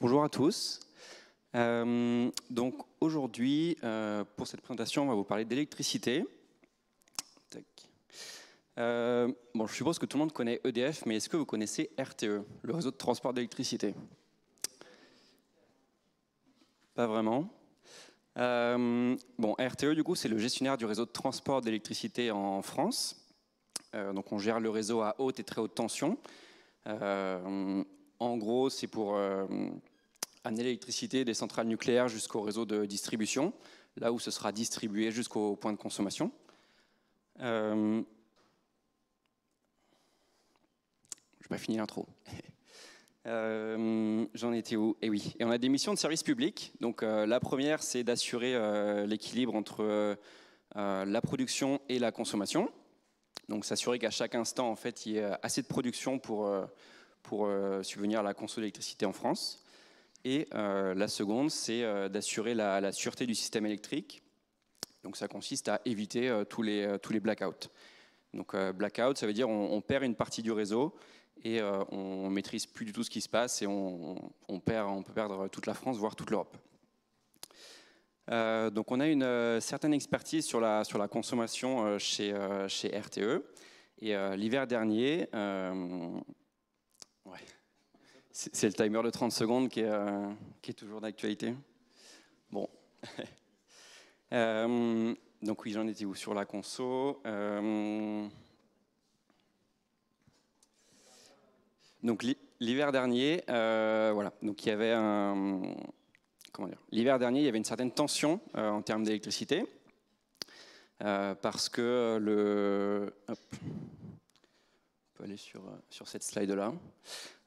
Bonjour à tous. Euh, donc aujourd'hui, euh, pour cette présentation, on va vous parler d'électricité. Euh, bon, je suppose que tout le monde connaît EDF, mais est-ce que vous connaissez RTE, le réseau de transport d'électricité Pas vraiment. bon, RTE, du coup, c'est le gestionnaire du réseau de transport d'électricité en France. donc, on gère le réseau à haute et très haute tension. en gros, c'est pour amener l'électricité des centrales nucléaires jusqu'au réseau de distribution, là où ce sera distribué jusqu'au point de consommation. Euh... Je n'ai pas fini l'intro. Euh, j'en étais où Et eh oui, et on a des missions de service public. Donc euh, la première, c'est d'assurer euh, l'équilibre entre la production et la consommation. Donc s'assurer qu'à chaque instant, en fait, il y ait assez de production pour, pour subvenir à la consommation d'électricité en France. Et euh, la seconde, c'est euh, d'assurer la, sûreté du système électrique. Donc ça consiste à éviter euh, tous, les, tous les blackouts. Donc blackout, ça veut dire on, perd une partie du réseau et on on maîtrise plus du tout ce qui se passe et on, perd, on peut perdre toute la France, voire toute l'Europe. donc on a une certaine expertise sur la, sur la consommation chez, chez RTE. Et l'hiver dernier, ouais. C'est le timer de 30 secondes euh, qui est, toujours d'actualité. Bon. Euh, donc oui, j'en étais où Sur la conso. Euh, donc l'hiver dernier, voilà. Donc il y avait un... Comment dire L'hiver dernier, il y avait une certaine tension en termes d'électricité parce que le peut aller sur, euh, sur cette slide-là.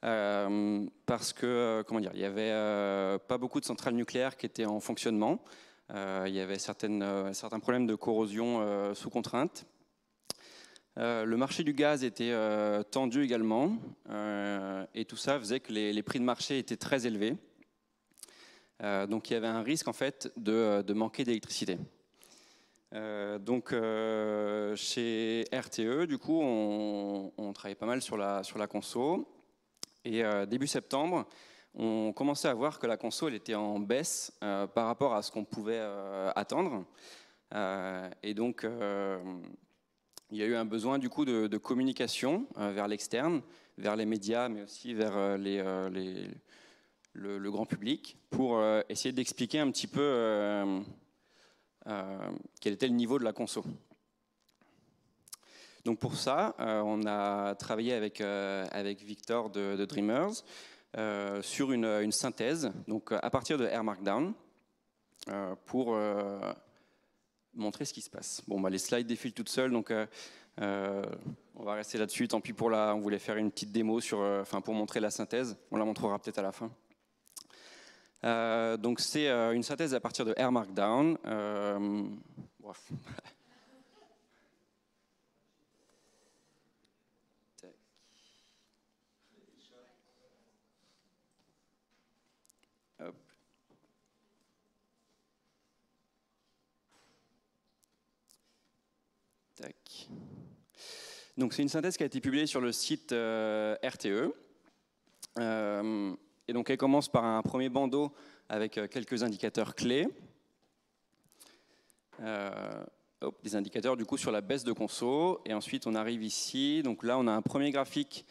Euh, parce que, euh, comment dire, il n'y avait pas beaucoup de centrales nucléaires qui étaient en fonctionnement. il y avait certaines, certains problèmes de corrosion sous contrainte. le marché du gaz était tendu également, et tout ça faisait que les, prix de marché étaient très élevés. donc il y avait un risque en fait de, manquer d'électricité. donc chez RTE, du coup, on, on travaillait pas mal sur la, sur la conso. Et euh, début septembre, on commençait à voir que la conso elle était en baisse euh, par rapport à ce qu'on pouvait euh, attendre. et donc, il y a eu un besoin du coup de, communication vers l'externe, vers les médias, mais aussi vers les, le, grand public, pour essayer d'expliquer un petit peu quel était le niveau de la conso. Donc pour ça, euh, on a travaillé avec, euh, avec Victor de, Dreamers euh, sur une, synthèse, donc à partir de Air Markdown, pour montrer ce qui se passe. Bon, bah, les slides défilent toutes seules, donc on va rester là-dessus. Tant pis pour là, on voulait faire une petite démo sur, pour montrer la synthèse. On la montrera peut-être à la fin. donc c'est une synthèse à partir de Air Markdown. Donc c'est une synthèse qui a été publiée sur le site euh, RTE. Euh, et donc elle commence par un premier bandeau avec euh, quelques indicateurs clés. des indicateurs du coup sur la baisse de conso. Et ensuite on arrive ici. Donc là on a un premier graphique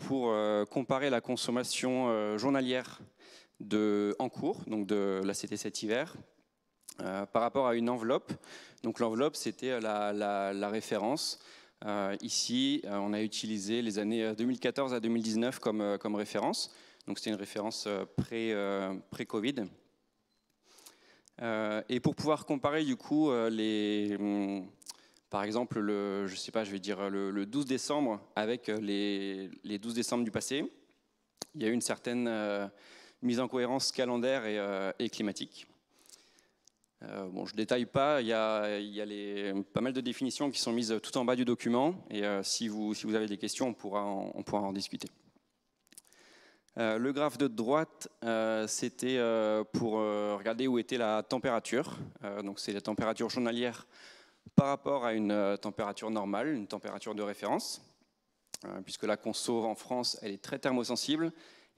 pour comparer la consommation journalière de, en cours, donc de la CT cet hiver, euh, par rapport à une enveloppe. Donc l'enveloppe, c'était euh, la, référence. Euh, ici, on a utilisé les années 2014 à 2019 comme, référence. Donc c'était une référence pré-Covid. et pour pouvoir comparer du coup les, hmm, par exemple le, je sais pas, je vais dire le, 12 décembre avec les, 12 décembre du passé, il y a eu une certaine mise en cohérence calendaire et climatique. Euh, bon, je ne détaille pas, il y a, les, pas mal de définitions qui sont mises tout en bas du document, et euh, si, vous, si, vous, avez des questions, on pourra en, on pourra en discuter. Euh, le graphe de droite, c'était pour regarder où était la température. donc c'est la température journalière par rapport à une température normale, une température de référence, puisque la conso en France, elle est très thermosensible,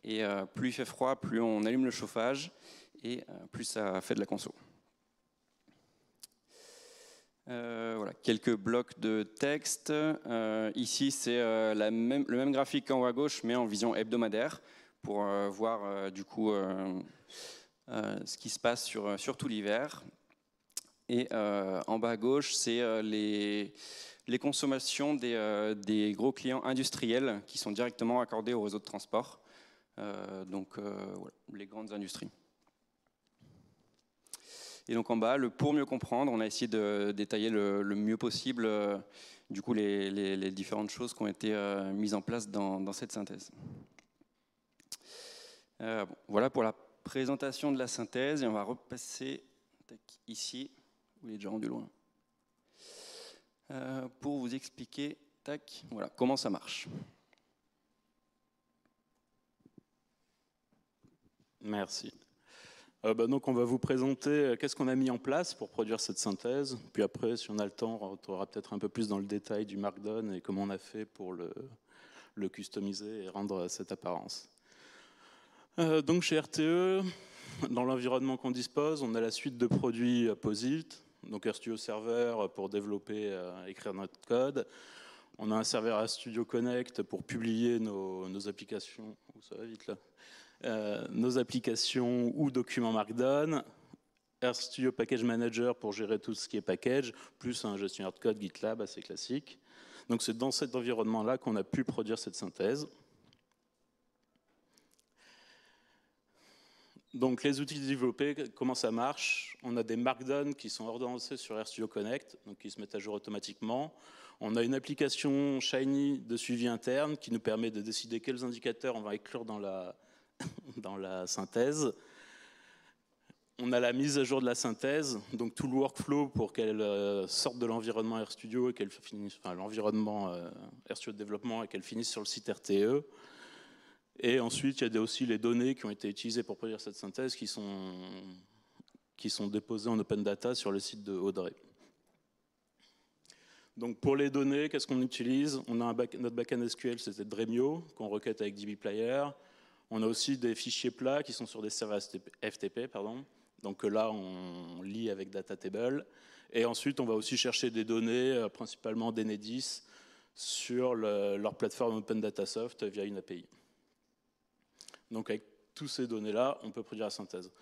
et plus il fait froid, plus on allume le chauffage, et plus ça fait de la conso. Euh, voilà, quelques blocs de texte. Euh, ici, c'est euh, même, le même graphique qu'en haut à gauche, mais en vision hebdomadaire, pour voir du coup ce qui se passe sur, tout l'hiver. Et en bas à gauche, c'est les, consommations des, gros clients industriels qui sont directement accordés au réseau de transport. donc, les grandes industries. Et donc en bas, le pour mieux comprendre, on a essayé de détailler le, mieux possible euh, du coup, les, différentes choses qui ont été euh, mises en place dans, cette synthèse. Euh, voilà pour la présentation de la synthèse et on va repasser ici, où il est déjà rendu loin, pour vous expliquer voilà, comment ça marche. Merci. Euh, bah, donc on va vous présenter euh, qu'est-ce qu'on a mis en place pour produire cette synthèse. Puis après, si on a le temps, on rentrera peut-être un peu plus dans le détail du Markdown et comment on a fait pour le, customiser et rendre cette apparence. Euh, donc chez RTE, dans l'environnement qu'on dispose, on a la suite de produits Posit, donc RStudio e Server pour développer, écrire notre code. On a un serveur RStudio Connect pour publier nos, applications. ça va vite là. Euh, nos applications ou documents Markdown, RStudio Package Manager pour gérer tout ce qui est package, plus un gestionnaire de code GitLab assez classique. Donc c'est dans cet environnement-là qu'on a pu produire cette synthèse. Donc les outils développés, comment ça marche On a des Markdown qui sont ordonnancés sur RStudio Connect, donc qui se mettent à jour automatiquement. On a une application Shiny de suivi interne qui nous permet de décider quels indicateurs on va inclure dans la, dans la synthèse. On a la mise à jour de la synthèse, donc tout le workflow pour qu'elle euh, sorte de l'environnement RStudio et qu'elle finisse, l'environnement euh, RStudio de développement et qu'elle finisse sur le site RTE. Et ensuite, il y a aussi les données qui ont été utilisées pour produire cette synthèse qui sont, qui sont déposées en open data sur le site de Audrey. Donc pour les données, qu'est-ce qu'on utilise On a notre backend SQL, c'était Dremio, qu'on requête avec DBPlayer. Player. On a aussi des fichiers plats qui sont sur des serveurs FTP, pardon, donc là, on lit avec Data Table, Et ensuite, on va aussi chercher des données, euh, principalement d'Enedis, sur leur plateforme Open Data Soft via une API. Donc avec toutes ces données-là, on peut produire la synthèse.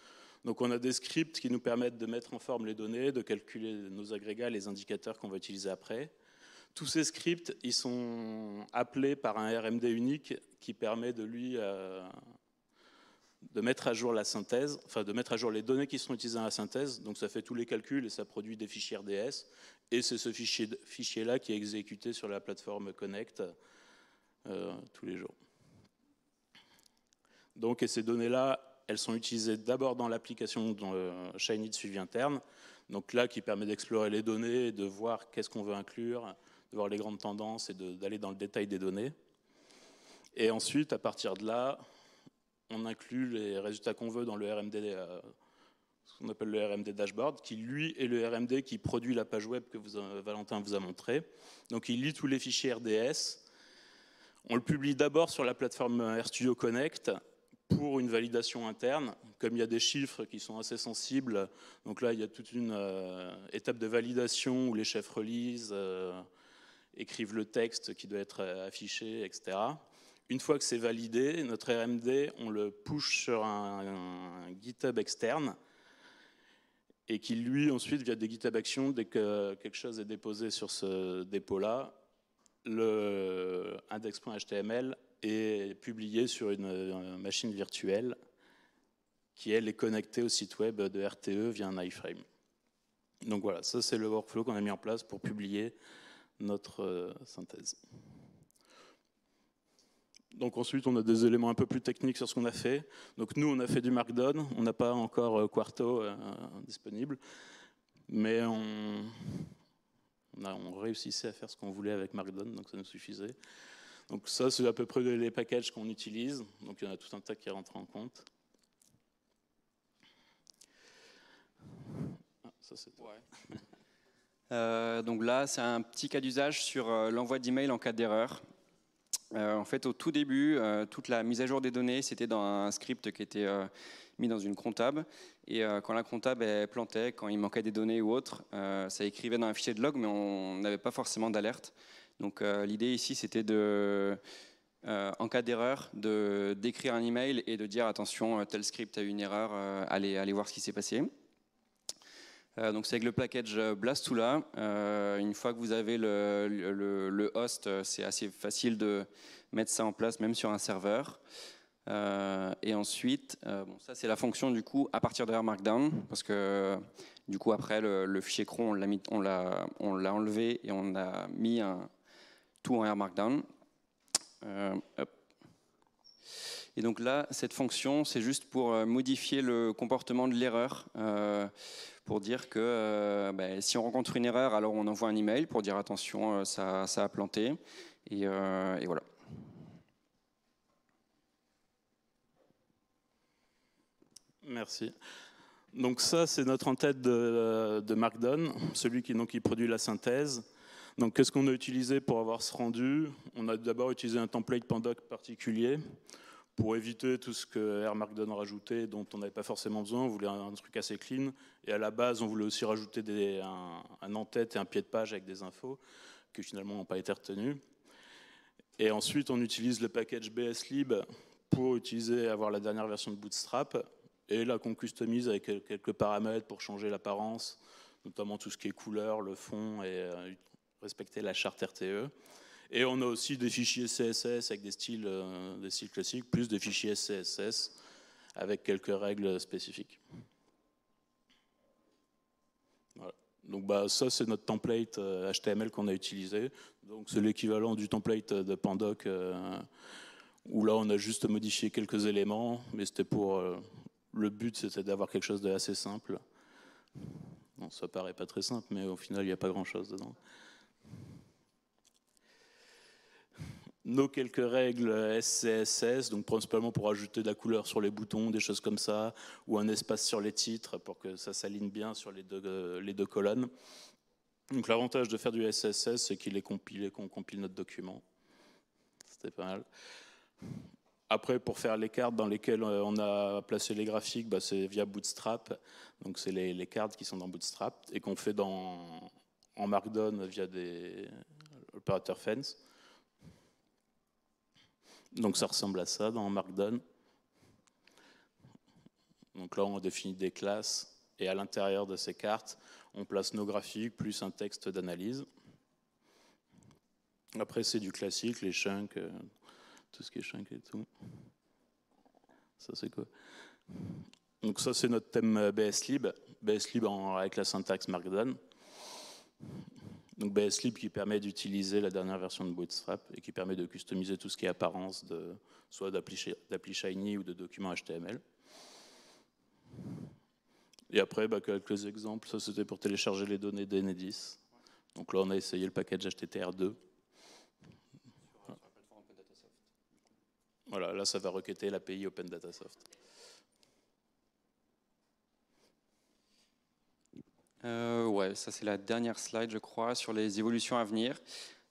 Donc on a des scripts qui nous permettent de mettre en forme les données, de calculer nos agrégats, les indicateurs qu'on va utiliser après. Tous ces scripts, ils sont appelés par un RMD unique qui permet de lui euh, mettre à jour la synthèse, enfin de mettre à jour les données qui sont utilisées dans la synthèse. Donc ça fait tous les calculs et ça produit des fichiers RDS. Et c'est ce fichier-là qui est exécuté sur la plateforme Connect euh, tous les jours. Donc et ces données-là, elles sont utilisées d'abord dans l'application euh, Shiny de suivi interne, donc là qui permet d'explorer les données, de voir qu'est-ce qu'on veut inclure, de voir les grandes tendances et d'aller dans le détail des données. Et ensuite, à partir de là, on inclut les résultats qu'on veut dans le RMD, euh, ce qu'on appelle le RMD dashboard, qui lui est le RMD qui produit la page web que vous, Valentin vous a montré. Donc il lit tous les fichiers RDS. On le publie d'abord sur la plateforme RStudio Connect pour une validation interne. Comme il y a des chiffres qui sont assez sensibles, donc là il y a toute une euh, étape de validation où les chefs relisent, euh, écrivent le texte qui doit être affiché, etc. Une fois que c'est validé, notre RMD, on le push sur un, GitHub externe et qui, lui, ensuite, via des GitHub Actions, dès que quelque chose est déposé sur ce dépôt-là, le index.html est publié sur une machine virtuelle qui, elle, est connectée au site web de RTE via un iframe. Donc voilà, ça c'est le workflow qu'on a mis en place pour publier notre euh, synthèse. Donc ensuite, on a des éléments un peu plus techniques sur ce qu'on a fait. Donc nous, on a fait du Markdown, on n'a pas encore euh, Quarto euh, disponible, mais on, réussissait à faire ce qu'on voulait avec Markdown, donc ça nous suffisait. Donc ça, c'est à peu près les packages qu'on utilise, donc il y en a tout un tas qui rentrent en compte. Ah, euh, donc là, c'est un petit cas d'usage sur l'envoi d'email en cas d'erreur. Euh, en fait, au tout début, euh, toute la mise à jour des données, c'était dans un script qui était euh, mis dans une comptable. Et quand la comptable plantait, quand il manquait des données ou autre, ça écrivait dans un fichier de log, mais on n'avait pas forcément d'alerte. Donc l'idée ici, c'était en cas d'erreur, d'écrire un email et de dire attention, tel script a eu une erreur, allez, allez voir ce qui s'est passé. Euh, donc c'est avec le package euh, Blastula. Euh, une fois que vous avez le, host, c'est assez facile de mettre ça en place, même sur un serveur. et ensuite, bon, ça c'est la fonction du coup à partir de R Markdown, parce que du coup après le, fichier cron on l'a enlevé et on a mis tout en R Markdown. et donc là, cette fonction c'est juste pour modifier le comportement de l'erreur pour dire que euh, ben, si on rencontre une erreur, alors on envoie un email pour dire attention, euh, ça, ça a planté, euh, et, voilà. Merci. Donc ça, c'est notre en-tête de, de, Markdown, celui qui, donc, qui produit la synthèse. Donc qu'est-ce qu'on a utilisé pour avoir ce rendu On a d'abord utilisé un template Pandoc particulier pour éviter tout ce que R Markdown rajoutait, dont on n'avait pas forcément besoin, on voulait un, truc assez clean. Et à la base, on voulait aussi rajouter un, en-tête et un pied de page avec des infos, qui finalement n'ont pas été retenues. Et ensuite, on utilise le package BSLib pour utiliser, avoir la dernière version de Bootstrap. Et là, qu'on customise avec quelques paramètres pour changer l'apparence, notamment tout ce qui est couleur, le fond et euh, respecter la charte RTE. Et on a aussi des fichiers CSS avec des styles, euh, des styles classiques, plus des fichiers CSS avec quelques règles spécifiques. Donc bah, ça, c'est notre template HTML euh, qu'on a utilisé. Donc c'est l'équivalent du template de Pandoc, euh, où là, on a juste modifié quelques éléments, mais c'était pour... le but, c'était d'avoir quelque chose d'assez simple. Bon, ça paraît pas très simple, mais au final, il n'y a pas grand-chose dedans. nos quelques règles SCSS, donc principalement pour ajouter de la couleur sur les boutons, des choses comme ça, ou un espace sur les titres pour que ça s'aligne bien sur les deux, euh, colonnes. Donc l'avantage de faire du SSS, c'est qu'il est compilé, qu'on compile notre document. C'était pas mal. Après, pour faire les cartes dans lesquelles euh, on a placé les graphiques, bah, c'est via Bootstrap. Donc c'est les, cartes qui sont dans Bootstrap et qu'on fait en Markdown via des euh, l'opérateur Fence. Donc ça ressemble à ça dans Markdown. Donc là, on définit des classes et à l'intérieur de ces cartes, on place nos graphiques plus un texte d'analyse. Après, c'est du classique, les chunks, euh, tout ce qui est chunk et tout. Ça, c'est quoi Donc ça, c'est notre thème euh, BSLib, BSLib avec la syntaxe Markdown. Donc BSLib qui permet d'utiliser la dernière version de Bootstrap et qui permet de customiser tout ce qui est apparence, de, soit d'appli Shiny ou de documents HTML. Et après, bah, quelques exemples. Ça, c'était pour télécharger les données d'Enedis. Donc là, on a essayé le package HTTR2. Voilà, là, ça va requêter l'API Open Datasoft. Euh, ouais, ça c'est la dernière slide, je crois, sur les évolutions à venir.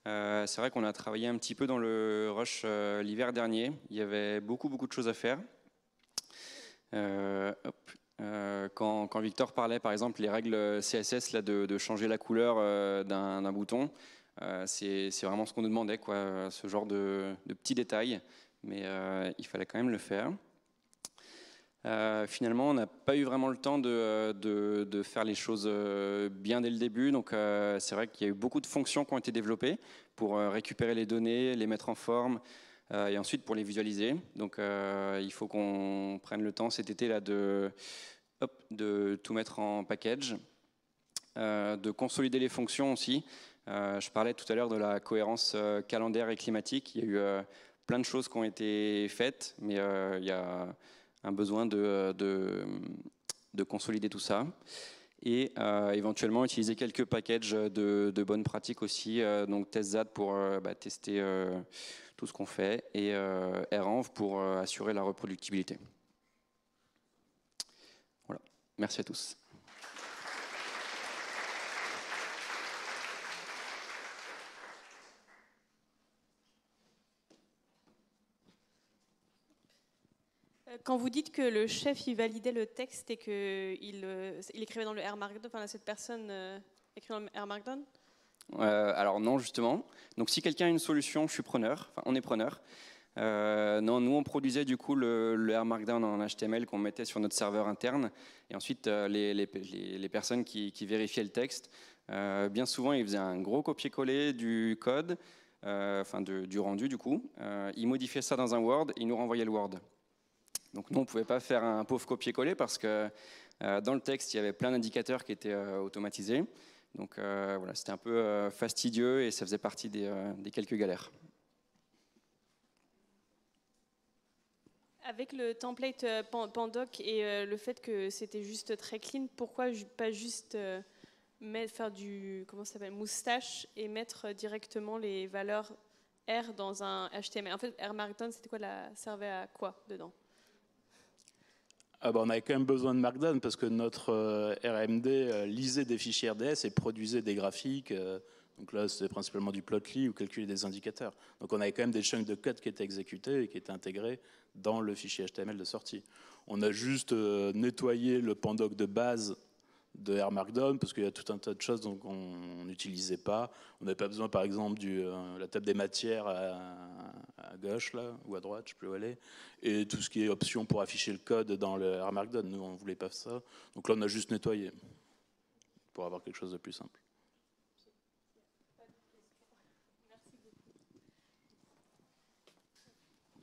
Euh, c'est vrai qu'on a travaillé un petit peu dans le rush euh, l'hiver dernier. Il y avait beaucoup, beaucoup de choses à faire. Quand, Victor parlait, par exemple, les règles CSS là, de, changer la couleur d'un bouton, c'est vraiment ce qu'on nous demandait, quoi, ce genre de, de petits détails. Mais il fallait quand même le faire. Euh, finalement, on n'a pas eu vraiment le temps de, euh, faire les choses euh, bien dès le début. Donc, c'est vrai qu'il y a eu beaucoup de fonctions qui ont été développées pour récupérer les données, les mettre en forme et ensuite pour les visualiser. Donc, il faut qu'on prenne le temps cet été là de, de tout mettre en package, de consolider les fonctions aussi. je parlais tout à l'heure de la cohérence calendaire et climatique. Il y a eu plein de choses qui ont été faites, mais il y a un besoin de, euh, euh, de, consolider tout ça et euh, éventuellement utiliser quelques packages de, de bonnes pratiques aussi, donc TestZAD pour bah, tester tout ce qu'on fait et RENV pour assurer la reproductibilité. Voilà, merci à tous. quand vous dites que le chef il validait le texte et qu'il euh, il écrivait dans le R Markdown, enfin cette personne euh, écrivait dans le R Markdown euh, alors non, justement. Donc si quelqu'un a une solution, je suis preneur. Enfin, on est preneur. non, nous on produisait du coup le, le R Markdown en HTML qu'on mettait sur notre serveur interne, et ensuite les, les, les, personnes qui, vérifiaient le texte, bien souvent ils faisaient un gros copier-coller du code, enfin du rendu du coup. ils modifiaient ça dans un Word, et ils nous renvoyaient le Word. Donc nous, on ne pouvait pas faire un pauvre copier-coller parce que euh, dans le texte, il y avait plein d'indicateurs qui étaient euh, automatisés. Donc euh, voilà, c'était un peu fastidieux et ça faisait partie des, quelques galères. Avec le template Pandoc et le fait que c'était juste très clean, pourquoi pas juste mettre, faire du comment s'appelle moustache et mettre directement les valeurs R dans un HTML En fait, R Markdown, c'était quoi la servait à quoi dedans ah bah, on avait quand même besoin de Markdown parce que notre euh, RMD euh, lisait des fichiers RDS et produisait des graphiques. Euh, donc là, c'était principalement du plotly ou calculer des indicateurs. Donc on avait quand même des chunks de code qui étaient exécutés et qui étaient intégrés dans le fichier HTML de sortie. On a juste nettoyé le pandoc de base de R Markdown, parce qu'il y a tout un tas de choses qu'on n'utilisait pas. On n'avait pas besoin, par exemple, de euh, la table des matières à, gauche, là, ou à droite, je ne sais plus où aller, et tout ce qui est option pour afficher le code dans le R Markdown. Nous, on ne voulait pas ça. Donc là, on a juste nettoyé, pour avoir quelque chose de plus simple.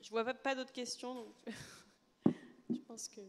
Je ne vois pas d'autres questions, je pense que...